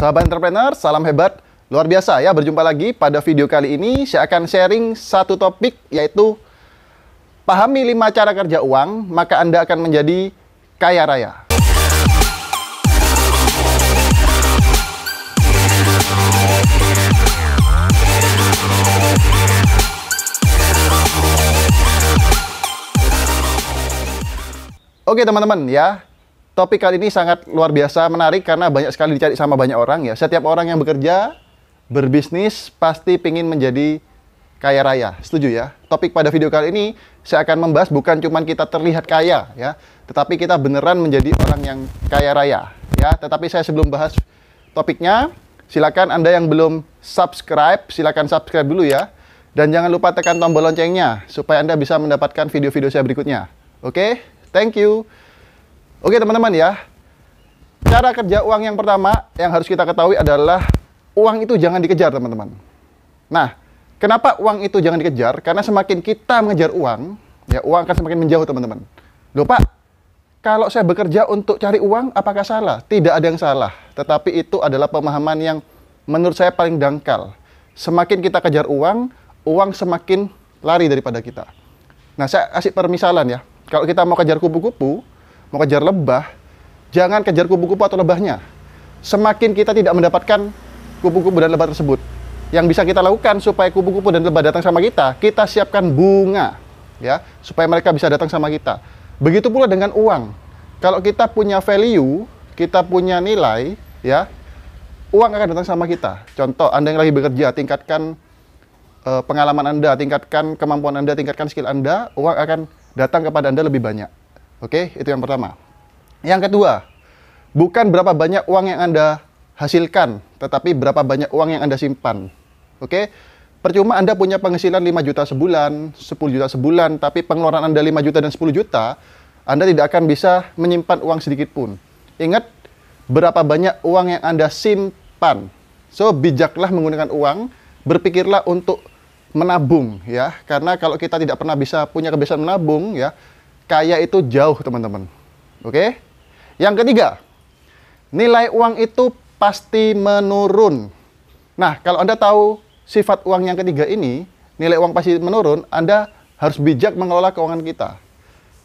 Sahabat entrepreneur, salam hebat. Luar biasa ya, berjumpa lagi pada video kali ini. Saya akan sharing satu topik, yaitu pahami lima cara kerja uang, maka Anda akan menjadi kaya raya. Oke teman-teman ya, topik kali ini sangat luar biasa menarik karena banyak sekali dicari sama banyak orang ya. Setiap orang yang bekerja, berbisnis pasti ingin menjadi kaya raya. Setuju ya? Topik pada video kali ini saya akan membahas bukan cuma kita terlihat kaya ya, tetapi kita beneran menjadi orang yang kaya raya ya. Tetapi saya sebelum bahas topiknya, silakan Anda yang belum subscribe, silakan subscribe dulu ya. Dan jangan lupa tekan tombol loncengnya supaya Anda bisa mendapatkan video-video saya berikutnya. Oke? Okay? Thank you. Oke teman-teman ya, cara kerja uang yang pertama yang harus kita ketahui adalah uang itu jangan dikejar teman-teman. Nah, kenapa uang itu jangan dikejar? Karena semakin kita mengejar uang, ya uang akan semakin menjauh teman-teman. Loh Pak, kalau saya bekerja untuk cari uang, apakah salah? Tidak ada yang salah. Tetapi itu adalah pemahaman yang menurut saya paling dangkal. Semakin kita kejar uang, uang semakin lari daripada kita. Nah, saya kasih permisalan ya. Kalau kita mau kejar kupu-kupu, mau kejar lebah, jangan kejar kupu-kupu atau lebahnya. Semakin kita tidak mendapatkan kupu-kupu dan lebah tersebut, yang bisa kita lakukan supaya kupu-kupu dan lebah datang sama kita, kita siapkan bunga, ya, supaya mereka bisa datang sama kita. Begitu pula dengan uang. Kalau kita punya value, kita punya nilai, ya, uang akan datang sama kita. Contoh, Anda yang lagi bekerja, tingkatkan eh, pengalaman Anda, tingkatkan kemampuan Anda, tingkatkan skill Anda, uang akan datang kepada Anda lebih banyak. Oke, itu yang pertama. Yang kedua, bukan berapa banyak uang yang Anda hasilkan, tetapi berapa banyak uang yang Anda simpan. Oke? Percuma Anda punya penghasilan 5 juta sebulan, 10 juta sebulan, tapi pengeluaran Anda 5 juta dan 10 juta, Anda tidak akan bisa menyimpan uang sedikit pun. Ingat berapa banyak uang yang Anda simpan. So, bijaklah menggunakan uang, berpikirlah untuk menabung ya. Karena kalau kita tidak pernah bisa punya kebiasaan menabung ya, kaya itu jauh, teman-teman. Oke? Yang ketiga, nilai uang itu pasti menurun. Nah, kalau Anda tahu sifat uang yang ketiga ini, nilai uang pasti menurun, Anda harus bijak mengelola keuangan kita.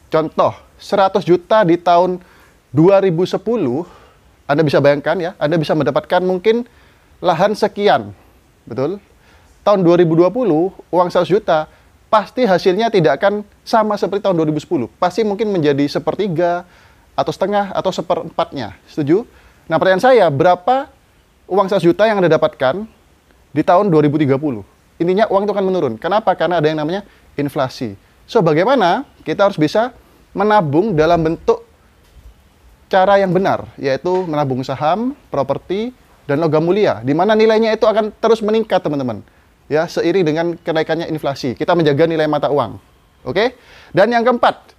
Contoh, 100 juta di tahun 2010, Anda bisa bayangkan ya, Anda bisa mendapatkan mungkin lahan sekian. Betul? Tahun 2020, uang 100 juta, pasti hasilnya tidak akan sama seperti tahun 2010. Pasti mungkin menjadi sepertiga atau setengah atau seperempatnya. Setuju? Nah pertanyaan saya, berapa uang 100 juta yang Anda dapatkan di tahun 2030? Intinya uang itu akan menurun. Kenapa? Karena ada yang namanya inflasi. So, bagaimana kita harus bisa menabung dalam bentuk cara yang benar, yaitu menabung saham, properti, dan logam mulia, di mana nilainya itu akan terus meningkat, teman-teman. Ya, seiring dengan kenaikannya inflasi, kita menjaga nilai mata uang. Oke? Okay? Dan yang keempat,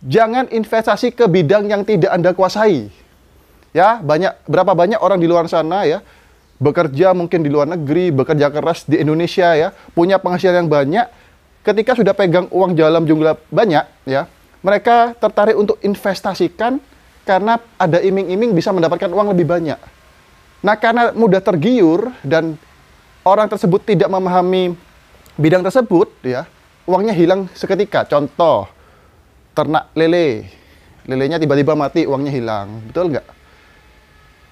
jangan investasi ke bidang yang tidak Anda kuasai. Ya, banyak berapa banyak orang di luar sana ya bekerja mungkin di luar negeri, bekerja keras di Indonesia ya, punya penghasilan yang banyak, ketika sudah pegang uang dalam jumlah banyak ya, mereka tertarik untuk investasikan karena ada iming-iming bisa mendapatkan uang lebih banyak. Nah, karena mudah tergiur dan orang tersebut tidak memahami bidang tersebut ya, uangnya hilang seketika. Contoh, ternak lele. Lelenya tiba-tiba mati, uangnya hilang. Betul nggak?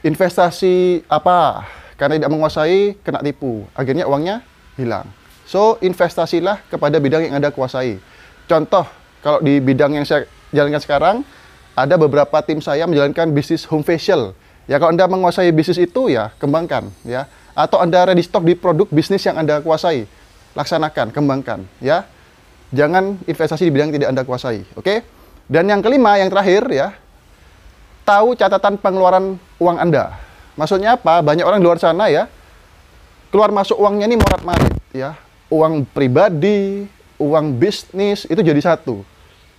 Investasi apa? Karena tidak menguasai, kena tipu. Akhirnya uangnya hilang. So, investasilah kepada bidang yang Anda kuasai. Contoh, kalau di bidang yang saya jalankan sekarang, ada beberapa tim saya menjalankan bisnis home facial. Ya, kalau Anda menguasai bisnis itu, ya kembangkan. ya Atau Anda ready stock di produk bisnis yang Anda kuasai laksanakan, kembangkan, ya. Jangan investasi di bidang yang tidak Anda kuasai, oke? Okay? Dan yang kelima, yang terakhir ya, tahu catatan pengeluaran uang Anda. Maksudnya apa? Banyak orang di luar sana ya, keluar masuk uangnya ini morat-marit ya. Uang pribadi, uang bisnis, itu jadi satu.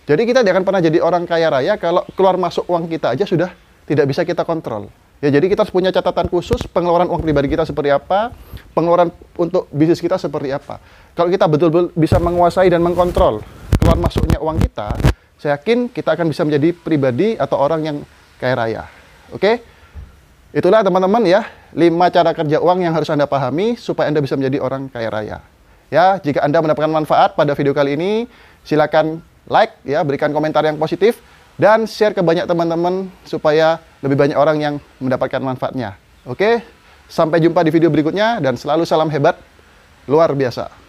Jadi kita tidak akan pernah jadi orang kaya raya kalau keluar masuk uang kita aja sudah tidak bisa kita kontrol. Ya, jadi kita harus punya catatan khusus pengeluaran uang pribadi kita seperti apa, pengeluaran untuk bisnis kita seperti apa. Kalau kita betul-betul bisa menguasai dan mengkontrol keluar masuknya uang kita, saya yakin kita akan bisa menjadi pribadi atau orang yang kaya raya. Oke? Itulah teman-teman ya, lima cara kerja uang yang harus Anda pahami supaya Anda bisa menjadi orang kaya raya. Ya, jika Anda mendapatkan manfaat pada video kali ini, silakan like ya, berikan komentar yang positif dan share ke banyak teman-teman supaya lebih banyak orang yang mendapatkan manfaatnya. Oke, sampai jumpa di video berikutnya dan selalu salam hebat luar biasa.